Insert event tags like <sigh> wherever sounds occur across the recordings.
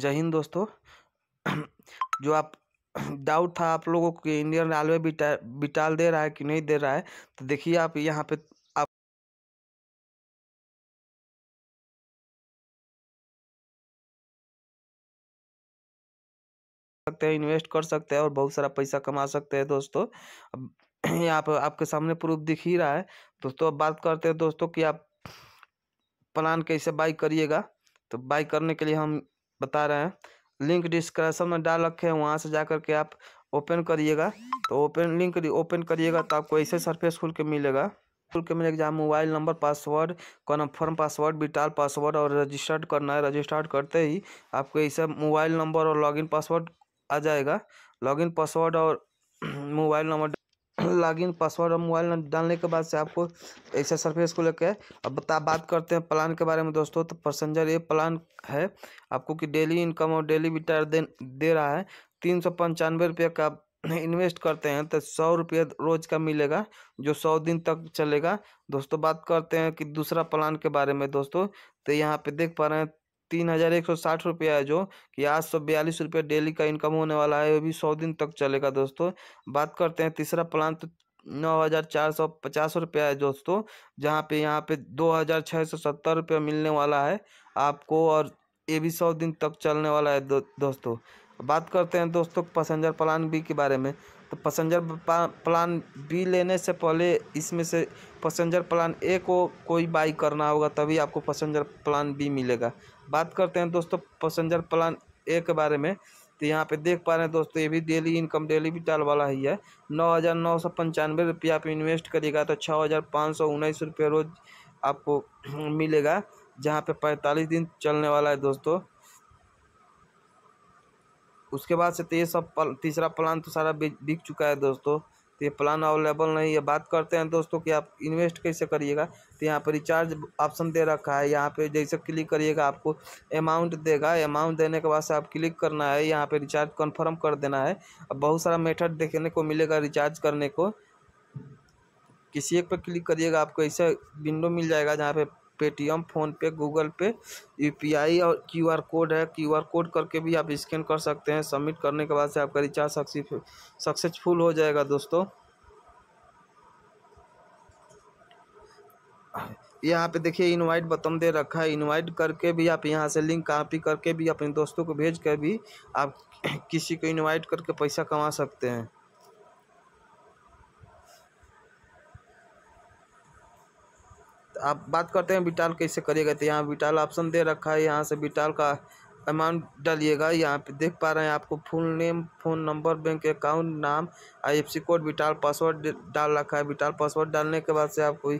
जय हिंद दोस्तों जो आप डाउट था आप लोगों को इंडियन रेलवे बिटा बिटाल दे रहा है कि नहीं दे रहा है तो देखिए आप यहाँ पे आप सकते हैं इन्वेस्ट कर सकते हैं और बहुत सारा पैसा कमा सकते हैं दोस्तों <clears throat> यहाँ पर आपके सामने प्रूफ दिख ही रहा है दोस्तों अब बात करते हैं दोस्तों कि आप प्लान कैसे बाई करिएगा तो बाई करने के लिए हम बता रहे हैं लिंक डिस्क्रिप्शन में डाल रखे हैं वहाँ से जा कर के आप ओपन करिएगा तो ओपन लिंक ओपन करिएगा तो आपको ऐसे सरफेस खुल के मिलेगा खुल के मिलेगा जहाँ mobile number password confirm password बिटाल पासवर्ड और रजिस्टर्ड करना है रजिस्टर्ड करते ही आपको ऐसे मोबाइल नंबर और लॉगिन पासवर्ड आ जाएगा लॉगिन पासवर्ड और <clears throat> मोबाइल नंबर लॉगिन <clears throat> पासवर्ड और मोबाइल नंबर डालने के बाद से आपको ऐसा सरफेस को लेकर अब बता बात करते हैं प्लान के बारे में दोस्तों तो पैसेंजर ये प्लान है आपको कि डेली इनकम और डेली रिटायर दे, दे रहा है तीन सौ पंचानवे रुपये का इन्वेस्ट <clears throat> करते हैं तो सौ रुपये रोज का मिलेगा जो सौ दिन तक चलेगा दोस्तों बात करते हैं कि दूसरा प्लान के बारे में दोस्तों तो यहाँ पर देख पा रहे हैं तीन हज़ार एक सौ साठ रुपया है जो कि आठ सौ बयालीस रुपया डेली का इनकम होने वाला है वो भी सौ दिन तक चलेगा दोस्तों बात करते हैं तीसरा प्लान तो नौ हज़ार चार सौ पचास रुपया है दोस्तों जहाँ पे यहाँ पे दो हज़ार छः सौ सत्तर रुपया मिलने वाला है आपको और ये भी सौ दिन तक चलने वाला है दो, दोस्तों बात करते हैं दोस्तों पसेंजर प्लान बी के बारे में तो पसेंजर प्लान बी लेने से पहले इसमें से पसेंजर प्लान ए को कोई बाई करना होगा तभी आपको पसेंजर प्लान बी मिलेगा बात करते हैं दोस्तों पसेंजर प्लान ए के बारे में तो यहाँ पे देख पा रहे हैं दोस्तों ये भी डेली इनकम डेली डाल वाला ही है नौ हज़ार नौ सौ पंचानवे रुपये आप इन्वेस्ट करिएगा तो छः हज़ार पाँच सौ उन्नीस रुपये रोज़ आपको <clears throat> मिलेगा जहाँ पे पैंतालीस दिन चलने वाला है दोस्तों उसके बाद से तो ये सब पल, तीसरा प्लान तो सारा बिक चुका है दोस्तों तो ये प्लान अवेलेबल नहीं है बात करते हैं दोस्तों कि आप इन्वेस्ट कैसे करिएगा तो यहाँ पर रिचार्ज ऑप्शन दे रखा है यहाँ पे जैसे क्लिक करिएगा आपको अमाउंट देगा अमाउंट देने के बाद से आप क्लिक करना है यहाँ पे रिचार्ज कंफर्म कर देना है अब बहुत सारा मेथड देखने को मिलेगा रिचार्ज करने को किसी एक पर क्लिक करिएगा आपको ऐसा विंडो मिल जाएगा जहाँ पे Paytm PhonePe Google Pay U UPI और क्यूआर कोड है क्यूआर कोड करके भी आप स्कैन कर सकते हैं सबमिट करने के बाद से आपका रिचार्ज सक्सेसफुल हो जाएगा दोस्तों यहाँ पे देखिए इनवाइट बटन दे रखा है इनवाइट करके भी आप यहाँ से लिंक कॉपी करके भी अपने दोस्तों को भेज कर भी आप किसी को इनवाइट करके पैसा कमा सकते हैं आप बात करते हैं विटाल कैसे करिएगा तो यहाँ विटाल ऑप्शन दे रखा है यहाँ से विटाल का अमाउंट डालिएगा यहाँ पे देख पा रहे हैं आपको full name phone number bank account नाम आईएफसी कोड विटाल पासवर्ड डाल रखा है विटाल पासवर्ड डालने के बाद से आपको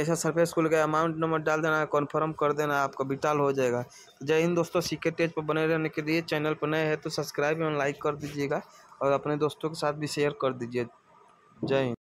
ऐसा सरफेस खुल गया अमाउंट नंबर डाल देना है कन्फर्म कर देना है आपका विटाल हो जाएगा जय हिंद दोस्तों सीके तेज पर बने रहने के लिए चैनल पर नए हैं तो सब्सक्राइब एवं लाइक कर दीजिएगा और अपने दोस्तों के साथ भी शेयर कर दीजिए जय हिंद